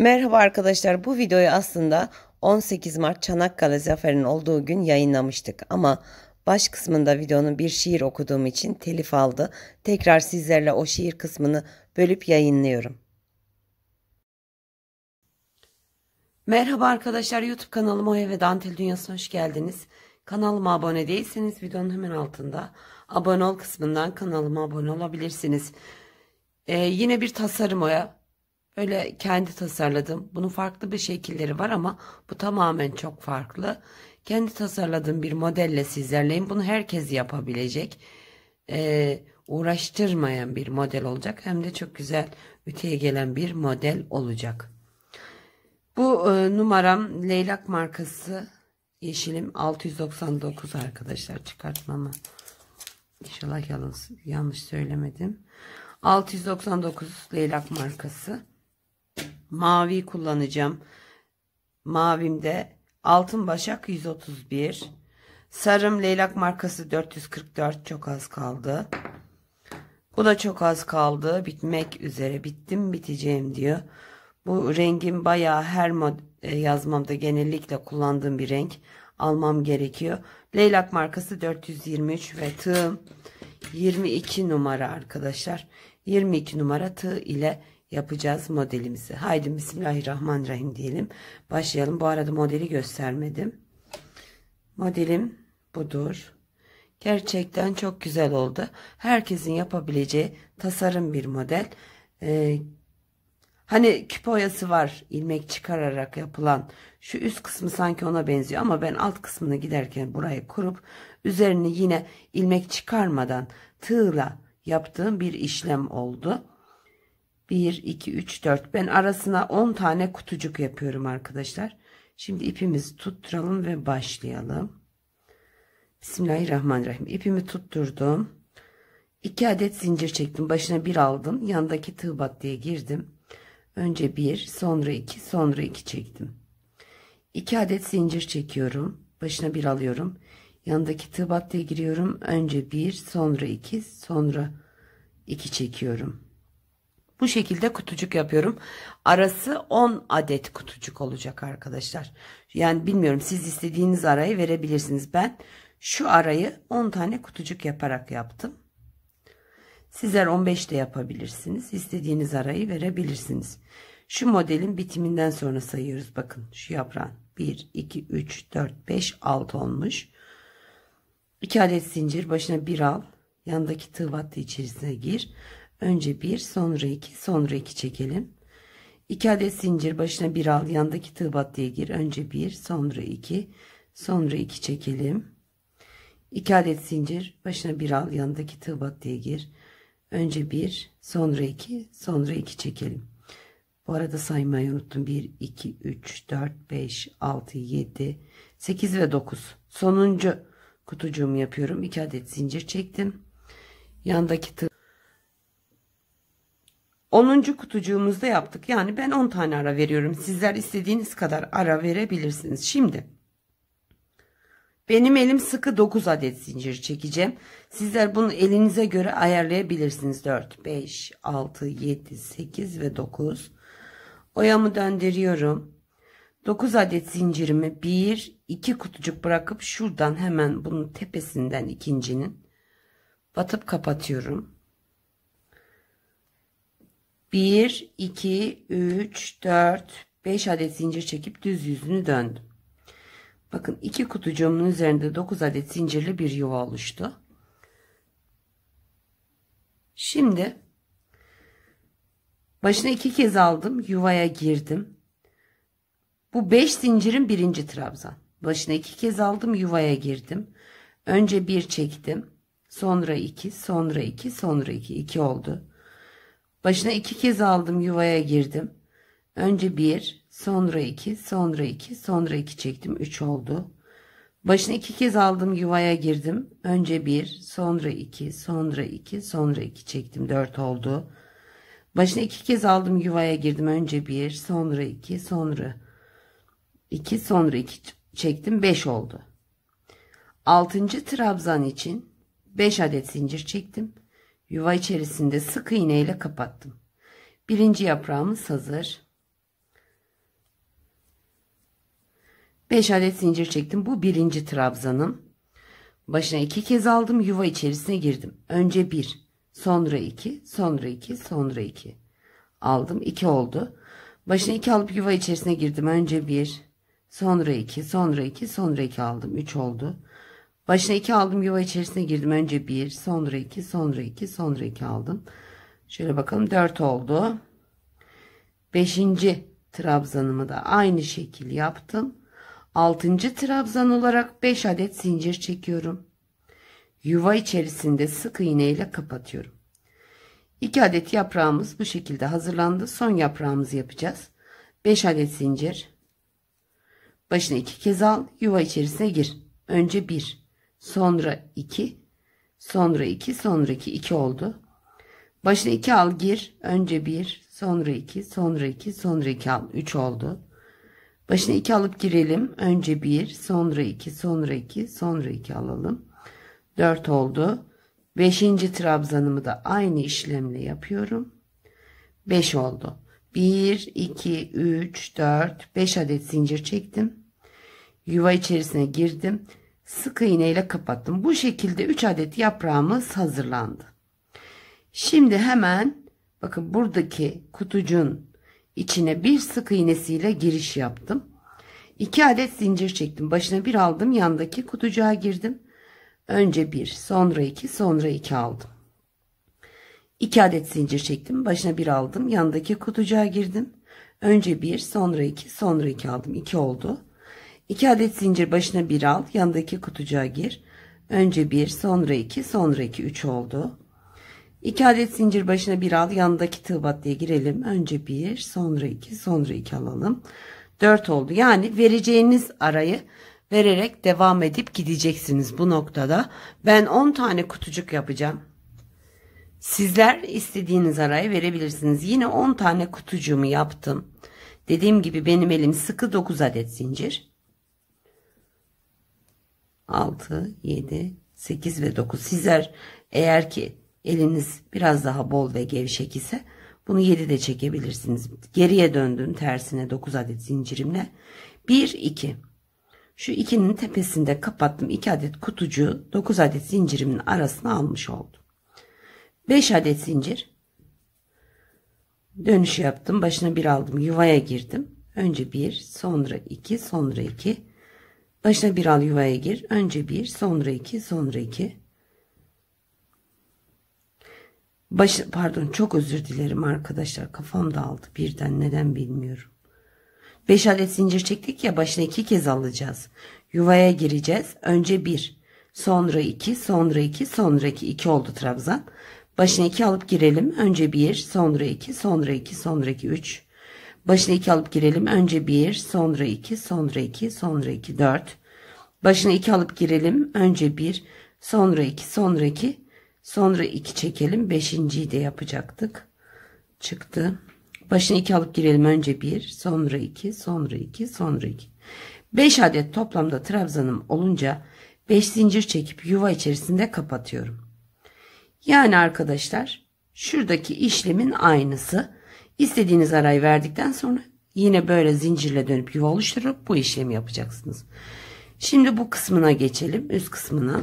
Merhaba arkadaşlar bu videoyu aslında 18 Mart Çanakkale Zaferi'nin olduğu gün yayınlamıştık ama baş kısmında videonun bir şiir okuduğum için telif aldı. Tekrar sizlerle o şiir kısmını bölüp yayınlıyorum. Merhaba arkadaşlar YouTube kanalıma Oya ve Dantil Dünyası'na hoş geldiniz. Kanalıma abone değilseniz videonun hemen altında abone ol kısmından kanalıma abone olabilirsiniz. Ee, yine bir tasarım oya Öyle kendi tasarladım. Bunun farklı bir şekilleri var ama bu tamamen çok farklı. Kendi tasarladığım bir modelle sizlerleyim. Bunu herkes yapabilecek. Ee, uğraştırmayan bir model olacak. Hem de çok güzel öteye gelen bir model olacak. Bu e, numaram Leylak markası yeşilim 699 arkadaşlar çıkartmama. İnşallah yalnız, yanlış söylemedim. 699 Leylak markası mavi kullanacağım. Mavimde altın başak 131. Sarım leylak markası 444 çok az kaldı. Bu da çok az kaldı. Bitmek üzere. Bittim biteceğim diyor. Bu rengin bayağı her e, yazmamda genellikle kullandığım bir renk. Almam gerekiyor. Leylak markası 423 ve tığım 22 numara arkadaşlar. 22 numara tığ ile yapacağız modelimizi. Haydi Bismillahirrahmanirrahim diyelim. Başlayalım. Bu arada modeli göstermedim. Modelim budur. Gerçekten çok güzel oldu. Herkesin yapabileceği tasarım bir model. Ee, hani küp oyası var ilmek çıkararak yapılan. Şu üst kısmı sanki ona benziyor ama ben alt kısmını giderken burayı kurup üzerine yine ilmek çıkarmadan tığla yaptığım bir işlem oldu. 1 2 3 4 ben arasına 10 tane kutucuk yapıyorum arkadaşlar şimdi ipimizi tutturalım ve başlayalım Bismillahirrahmanirrahim İpimi tutturdum 2 adet zincir çektim başına bir aldım yandaki tığ diye girdim önce bir sonra iki sonra iki çektim 2 adet zincir çekiyorum başına bir alıyorum yandaki tığ diye giriyorum önce bir sonra iki sonra iki çekiyorum bu şekilde kutucuk yapıyorum. Arası 10 adet kutucuk olacak arkadaşlar. Yani bilmiyorum siz istediğiniz arayı verebilirsiniz. Ben şu arayı 10 tane kutucuk yaparak yaptım. Sizler 15 de yapabilirsiniz. İstediğiniz arayı verebilirsiniz. Şu modelin bitiminden sonra sayıyoruz. Bakın şu yaprağın 1, 2, 3, 4, 5, 6 olmuş. 2 adet zincir başına 1 al. yanındaki tığ battı içerisine gir. Önce bir, sonra iki, sonra iki çekelim. 2 adet zincir başına bir al yandaki tığ diye gir. Önce bir, sonra iki, sonra iki çekelim. 2 adet zincir başına bir al yandaki tığ diye gir. Önce bir, sonra iki, sonra iki çekelim. Bu arada saymayı unuttum. 1, 2, 3, 4, 5, 6, 7, 8 ve 9. Sonuncu kutucuğumu yapıyorum. 2 adet zincir çektim. Yandaki tığ 10. kutucuğumuzda yaptık. Yani ben 10 tane ara veriyorum. Sizler istediğiniz kadar ara verebilirsiniz. Şimdi benim elim sıkı 9 adet zincir çekeceğim. Sizler bunu elinize göre ayarlayabilirsiniz. 4, 5, 6, 7, 8 ve 9. Oyamı döndürüyorum. 9 adet zincirimi 1, 2 kutucuk bırakıp şuradan hemen bunun tepesinden ikincinin batıp kapatıyorum. 1, 2, 3, 4, 5 adet zincir çekip düz yüzünü döndüm. Bakın iki kutucuğumun üzerinde 9 adet zincirli bir yuva oluştu. Şimdi başına iki kez aldım. Yuvaya girdim. Bu 5 zincirin birinci trabzan. Başına iki kez aldım. Yuvaya girdim. Önce bir çektim. Sonra iki, sonra iki, sonra iki, iki oldu. Başına iki kez aldım yuvaya girdim. Önce bir, sonra iki, sonra iki, sonra iki çektim. Üç oldu. Başına iki kez aldım yuvaya girdim. Önce bir, sonra iki, sonra iki, sonra iki çektim. Dört oldu. Başına iki kez aldım yuvaya girdim. Önce bir, sonra iki, sonra iki, sonra iki çektim. Beş oldu. Altıncı trabzan için beş adet zincir çektim. Yuva içerisinde sık iğne ile kapattım. Birinci yaprağımız hazır. 5 adet zincir çektim. Bu birinci trabzanım. Başına iki kez aldım. Yuva içerisine girdim. Önce bir, sonra iki, sonra iki, sonra iki. Aldım. iki oldu. Başına iki alıp yuva içerisine girdim. Önce bir, sonra iki, sonra iki, sonra iki aldım. Üç oldu. Başına iki aldım yuva içerisine girdim. Önce bir sonra iki sonra iki sonra iki aldım. Şöyle bakalım dört oldu. Beşinci trabzanımı da aynı şekil yaptım. Altıncı trabzan olarak beş adet zincir çekiyorum. Yuva içerisinde sık iğne ile kapatıyorum. 2 adet yaprağımız bu şekilde hazırlandı. Son yaprağımızı yapacağız. beş adet zincir. Başına iki kez al. Yuva içerisine gir. Önce bir Sonra 2. Sonra 2. Sonraki 2 oldu. Başına 2 al gir. Önce 1. Sonra 2. Sonra 2. Sonra 2 al. 3 oldu. Başına 2 alıp girelim. Önce 1. Sonra 2. Sonra 2. Sonra 2 alalım. 4 oldu. 5. trabzanımı da aynı işlemle yapıyorum. 5 oldu. 1, 2, 3, 4, 5 adet zincir çektim. Yuva içerisine girdim sık iğne ile kapattım. Bu şekilde 3 adet yaprağımız hazırlandı. Şimdi hemen bakın buradaki kutucun içine bir sık iğnesiyle giriş yaptım. 2 adet zincir çektim. Başına bir aldım. Yandaki kutucuğa girdim. Önce bir, sonra iki, sonra iki aldım. 2 adet zincir çektim. Başına bir aldım. Yandaki kutucuğa girdim. Önce bir, sonra iki, sonra iki aldım. 2 oldu. 2 adet zincir başına bir al yanındaki kutucuğa gir önce 1 sonra 2 sonra 2 3 oldu 2 adet zincir başına bir al yanındaki tığ battıya girelim önce 1 sonra 2 sonra 2 alalım 4 oldu yani vereceğiniz arayı vererek devam edip gideceksiniz bu noktada ben 10 tane kutucuk yapacağım sizler istediğiniz arayı verebilirsiniz yine 10 tane kutucuğumu yaptım dediğim gibi benim elim sıkı 9 adet zincir 6, 7, 8 ve 9. Sizler eğer ki eliniz biraz daha bol ve gevşek ise bunu 7 de çekebilirsiniz. Geriye döndüm tersine 9 adet zincirimle. 1, 2. Şu 2'nin tepesinde kapattım 2 adet kutucu 9 adet zincirimin arasına almış oldum. 5 adet zincir. Dönüş yaptım. Başına bir aldım. Yuvaya girdim. Önce bir, sonra iki, sonra iki, Başına bir al yuvaya gir. Önce bir, sonra iki, sonra iki. Baş, pardon çok özür dilerim arkadaşlar. Kafam dağıldı birden neden bilmiyorum. Beş adet zincir çektik ya başına iki kez alacağız. Yuvaya gireceğiz. Önce bir, sonra iki, sonra iki, sonra iki 2 oldu trabzan. Başına iki alıp girelim. Önce bir, sonra iki, sonra iki, sonra 2, 3. Başına 2 alıp girelim. Önce 1, sonra 2, sonra 2, sonra 2, 4. Başına 2 alıp girelim. Önce 1, sonra 2, sonra 2, sonra 2 çekelim. 5.yi de yapacaktık. Çıktı. Başına 2 alıp girelim. Önce 1, sonra 2, sonra 2, sonra 2. 5 adet toplamda trabzanım olunca 5 zincir çekip yuva içerisinde kapatıyorum. Yani arkadaşlar şuradaki işlemin aynısı. İstediğiniz arayı verdikten sonra yine böyle zincirle dönüp yuva oluşturup bu işlemi yapacaksınız. Şimdi bu kısmına geçelim. Üst kısmına.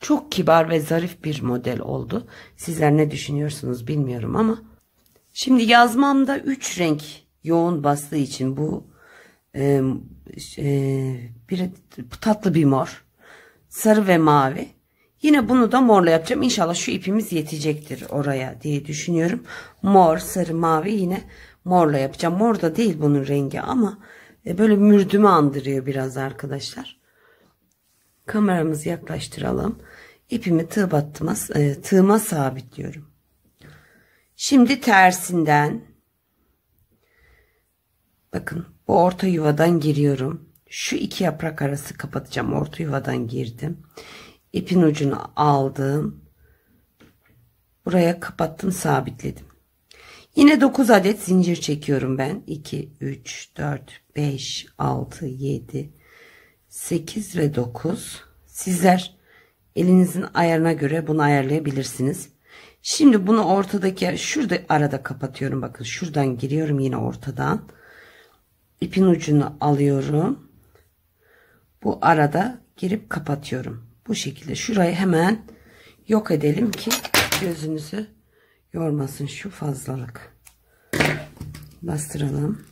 Çok kibar ve zarif bir model oldu. Sizler ne düşünüyorsunuz bilmiyorum ama. Şimdi yazmamda 3 renk yoğun bastığı için bu e, e, bir, tatlı bir mor. Sarı ve mavi. Yine bunu da morla yapacağım. İnşallah şu ipimiz yetecektir oraya diye düşünüyorum. Mor, sarı, mavi yine morla yapacağım. Mor da değil bunun rengi ama e, böyle mürdümü andırıyor biraz arkadaşlar. Kameramızı yaklaştıralım. İpimi tığ battıma, e, tığıma sabitliyorum. Şimdi tersinden bakın bu orta yuvadan giriyorum. Şu iki yaprak arası kapatacağım. Orta yuvadan girdim ipin ucunu aldım. Buraya kapattım sabitledim. Yine 9 adet zincir çekiyorum ben. 2, 3, 4, 5, 6, 7, 8 ve 9. Sizler elinizin ayarına göre bunu ayarlayabilirsiniz. Şimdi bunu ortadaki şurada arada kapatıyorum. Bakın şuradan giriyorum yine ortadan. İpin ucunu alıyorum. Bu arada girip kapatıyorum. Bu şekilde şurayı hemen yok edelim ki gözünüzü yormasın şu fazlalık. Bastıralım.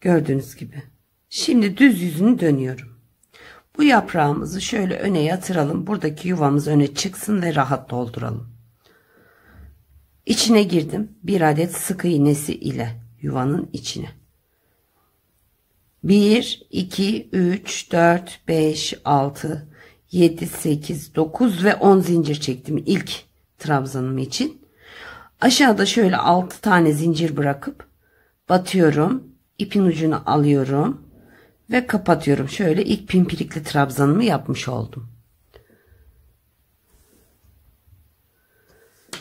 Gördüğünüz gibi. Şimdi düz yüzünü dönüyorum. Bu yaprağımızı şöyle öne yatıralım. Buradaki yuvamız öne çıksın ve rahat dolduralım. İçine girdim. Bir adet sık iğnesi ile yuvanın içine. 1, 2, 3, 4, 5, 6, 7, 8, 9 ve 10 zincir çektim ilk trabzanım için. Aşağıda şöyle 6 tane zincir bırakıp batıyorum. ipin ucunu alıyorum ve kapatıyorum. Şöyle ilk pimpirikli trabzanımı yapmış oldum.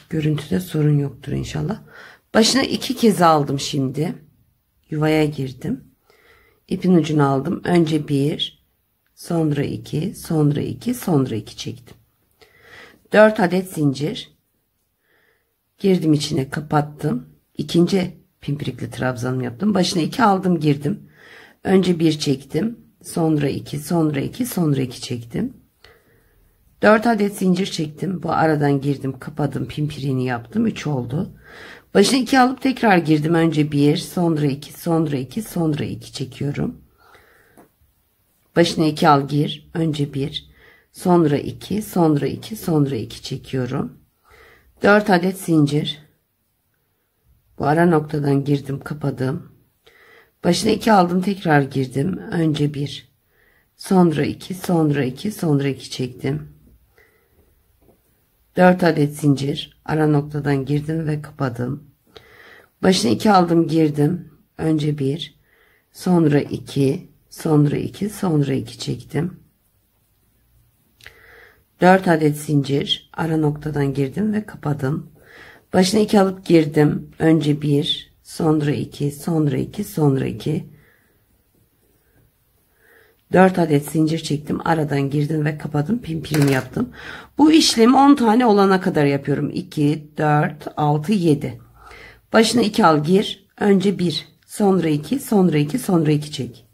Görüntüde sorun yoktur inşallah. Başına iki kez aldım şimdi. Yuvaya girdim ipin ucunu aldım. Önce bir, sonra iki, sonra iki, sonra iki çektim. 4 adet zincir girdim içine kapattım. İkinci pimpirikli trabzanımı yaptım. Başına iki aldım girdim. Önce bir çektim. Sonra iki, sonra iki, sonra iki çektim. 4 adet zincir çektim. Bu aradan girdim, kapadım, pimpirini yaptım. 3 oldu. Başını iki alıp tekrar girdim. Önce bir, sonra iki, sonra iki, sonra iki çekiyorum. Başına iki al gir. Önce bir, sonra iki, sonra iki, sonra iki çekiyorum. Dört adet zincir. Bu ara noktadan girdim, kapadım. Başına iki aldım, tekrar girdim. Önce bir, sonra iki, sonra iki, sonra iki çektim. 4 adet zincir ara noktadan girdim ve kapadım. Başına 2 aldım girdim. Önce 1 sonra 2 sonra 2 sonra 2 çektim. 4 adet zincir ara noktadan girdim ve kapadım. Başına 2 alıp girdim. Önce 1 sonra 2 sonra 2 sonra 2 4 adet zincir çektim. Aradan girdim ve kapadım. Pimpirimi yaptım. Bu işlemi 10 tane olana kadar yapıyorum. 2, 4, 6, 7. Başına 2 al gir. Önce 1, sonra 2, sonra 2, sonra 2 çek.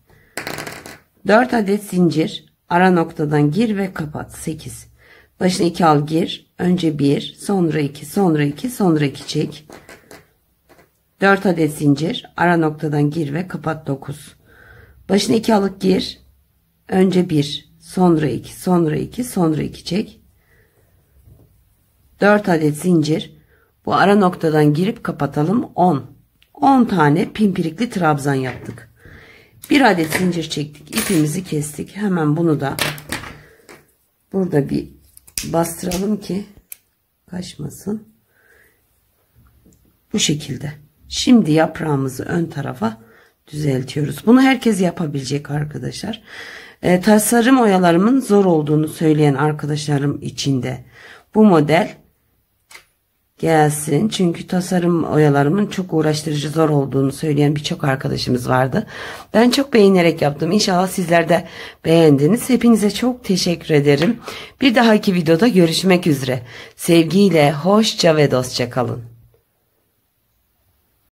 4 adet zincir. Ara noktadan gir ve kapat. 8. Başına 2 al gir. Önce 1, sonra 2, sonra 2, sonra 2 çek. 4 adet zincir. Ara noktadan gir ve kapat 9. Başına 2 alıp gir. Önce 1, sonra 2, sonra 2, sonra 2 çek. 4 adet zincir. Bu ara noktadan girip kapatalım 10. 10 tane pimpirikli trabzan yaptık. Bir adet zincir çektik. ipimizi kestik. Hemen bunu da burada bir bastıralım ki kaçmasın. Bu şekilde. Şimdi yaprağımızı ön tarafa düzeltiyoruz. Bunu herkes yapabilecek arkadaşlar. E, tasarım oyalarımın zor olduğunu söyleyen arkadaşlarım içinde bu model gelsin. Çünkü tasarım oyalarımın çok uğraştırıcı zor olduğunu söyleyen birçok arkadaşımız vardı. Ben çok beğenerek yaptım. İnşallah sizler de beğendiniz. Hepinize çok teşekkür ederim. Bir dahaki videoda görüşmek üzere. Sevgiyle, hoşça ve dostça kalın.